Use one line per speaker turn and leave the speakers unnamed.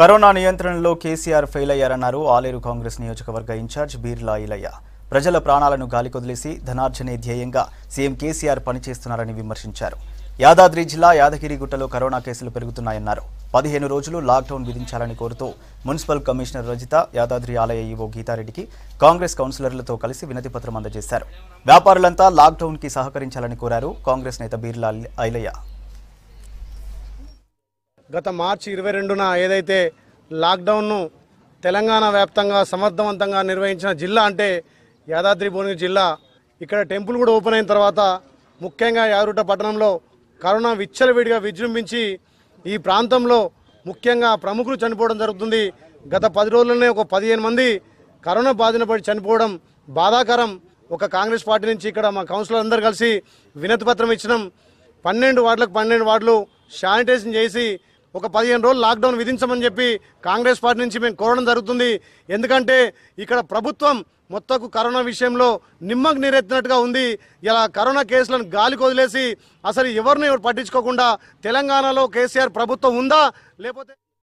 corona నియంత్రణలో KCR fail అయ్యారన్నారు Aleru congress నియోజకవర్గ ఇన్ఛార్జ్ బీర్లా ఇలయ్య ప్రజల ప్రాణాలను గాలికొదిలేసి ధనార్జనే ధ్యేయంగా సీఎం కేసీఆర్ పనిచేస్తున్నారని విమర్శించారు యాదాద్రి జిల్లా యాదగిరిగుట్టలో కరోనా కేసులు పెరుగుతున్నాయన్నారు పదిహేను రోజులు లాక్డౌన్ విధించాలని కోరుతూ మున్సిపల్ కమిషనర్ రజిత యాదాద్రి ఆలయ ఈవో గీతారెడ్డికి కాంగ్రెస్ కౌన్సిలర్లతో కలిసి వినతిపత్రం అందజేశారు వ్యాపారులంతా లాక్డౌన్కి సహకరించాలని కోరారు కాంగ్రెస్ నేత బీర్లా ఐలయ్య
గత మార్చి ఇరవై రెండున ఏదైతే లాక్డౌన్ను తెలంగాణ వ్యాప్తంగా సమర్థవంతంగా నిర్వహించిన జిల్లా అంటే యాదాద్రి భువనగిరి జిల్లా ఇక్కడ టెంపుల్ కూడా ఓపెన్ అయిన తర్వాత ముఖ్యంగా యాదరుట పట్టణంలో కరోనా విచ్చలవిడిగా విజృంభించి ఈ ప్రాంతంలో ముఖ్యంగా ప్రముఖులు చనిపోవడం జరుగుతుంది గత పది రోజుల్లోనే ఒక పదిహేను మంది కరోనా బాధిన పడి చనిపోవడం బాధాకరం ఒక కాంగ్రెస్ పార్టీ నుంచి ఇక్కడ మా కౌన్సిలర్ అందరు కలిసి వినతిపత్రం ఇచ్చినాం పన్నెండు వార్డులకు పన్నెండు వార్డులు శానిటైజేషన్ చేసి ఒక పదిహేను రోజులు లాక్డౌన్ విధించమని చెప్పి కాంగ్రెస్ పార్టీ నుంచి మేము కోరడం జరుగుతుంది ఎందుకంటే ఇక్కడ ప్రభుత్వం మొత్తకు కరోనా విషయంలో నిమ్మకు నీరెత్తినట్టుగా ఉంది ఇలా కరోనా కేసులను గాలికి వదిలేసి అసలు ఎవరిని పట్టించుకోకుండా తెలంగాణలో కేసీఆర్ ప్రభుత్వం ఉందా లేకపోతే